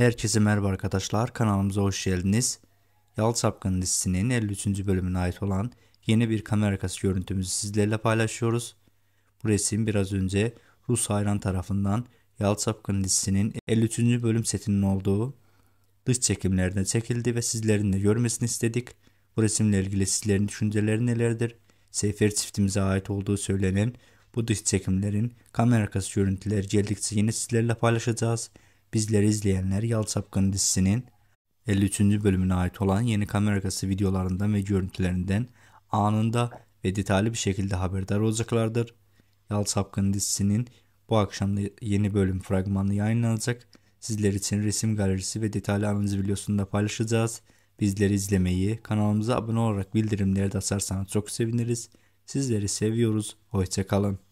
Herkese merhaba arkadaşlar kanalımıza hoş geldiniz. Yal Sapkın dizisinin 53. bölümüne ait olan yeni bir kamera arkası görüntümüzü sizlerle paylaşıyoruz. Bu resim biraz önce Rus hayran tarafından Yal Sapkın dizisinin 53. bölüm setinin olduğu dış çekimlerine çekildi ve sizlerin de görmesini istedik. Bu resimle ilgili sizlerin düşünceleri nelerdir? Seyfer çiftimize ait olduğu söylenen bu dış çekimlerin kamera arkası görüntüleri geldikçe yine sizlerle paylaşacağız bizleri izleyenler Yal dizisinin 53. bölümüne ait olan yeni kamera videolarından ve görüntülerinden anında ve detaylı bir şekilde haberdar olacaklardır. Yal dizisinin bu akşam da yeni bölüm fragmanı yayınlanacak. Sizler için resim galerisi ve detaylı analiz videosunda paylaşacağız. Bizleri izlemeyi, kanalımıza abone olarak bildirimleri de açarsanız çok seviniriz. Sizleri seviyoruz. Hoşçakalın.